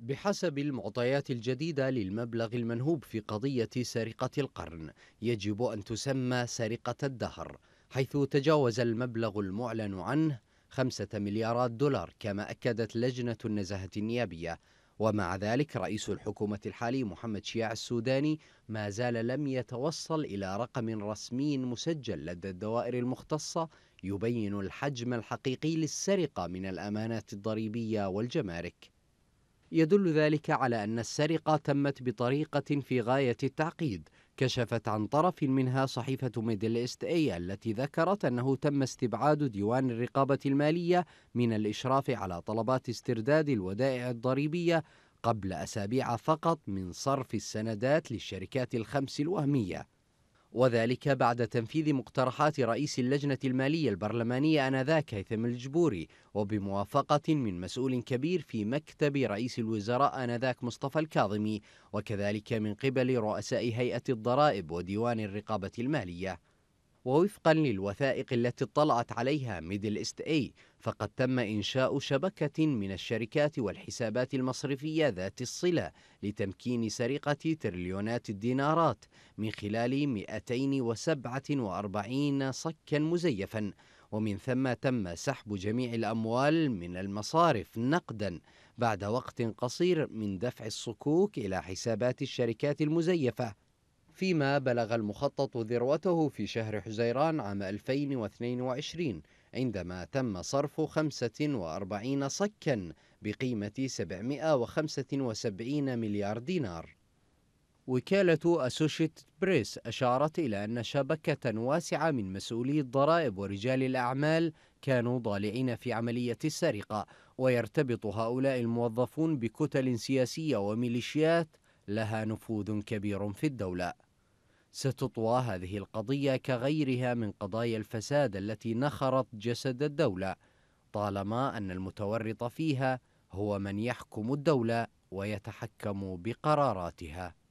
بحسب المعطيات الجديدة للمبلغ المنهوب في قضية سرقة القرن يجب أن تسمى سرقة الدهر حيث تجاوز المبلغ المعلن عنه خمسة مليارات دولار كما أكدت لجنة النزاهة النيابية ومع ذلك رئيس الحكومة الحالي محمد شياع السوداني ما زال لم يتوصل إلى رقم رسمي مسجل لدى الدوائر المختصة يبين الحجم الحقيقي للسرقة من الأمانات الضريبية والجمارك يدل ذلك على أن السرقة تمت بطريقة في غاية التعقيد كشفت عن طرف منها صحيفة ميدل إست أي التي ذكرت أنه تم استبعاد ديوان الرقابة المالية من الإشراف على طلبات استرداد الودائع الضريبية قبل أسابيع فقط من صرف السندات للشركات الخمس الوهمية وذلك بعد تنفيذ مقترحات رئيس اللجنة المالية البرلمانية آنذاك هيثم الجبوري وبموافقة من مسؤول كبير في مكتب رئيس الوزراء آنذاك مصطفى الكاظمي وكذلك من قبل رؤساء هيئة الضرائب وديوان الرقابة المالية ووفقا للوثائق التي اطلعت عليها ميدل ايست أي فقد تم إنشاء شبكة من الشركات والحسابات المصرفية ذات الصلة لتمكين سرقة تريليونات الدينارات من خلال 247 صكا مزيفا ومن ثم تم سحب جميع الأموال من المصارف نقدا بعد وقت قصير من دفع الصكوك إلى حسابات الشركات المزيفة فيما بلغ المخطط ذروته في شهر حزيران عام 2022 عندما تم صرف 45 صكا بقيمة 775 مليار دينار وكالة أسوشيت بريس أشارت إلى أن شبكة واسعة من مسؤولي الضرائب ورجال الأعمال كانوا ضالعين في عملية السرقة ويرتبط هؤلاء الموظفون بكتل سياسية وميليشيات لها نفوذ كبير في الدولة ستطوى هذه القضية كغيرها من قضايا الفساد التي نخرت جسد الدولة طالما أن المتورط فيها هو من يحكم الدولة ويتحكم بقراراتها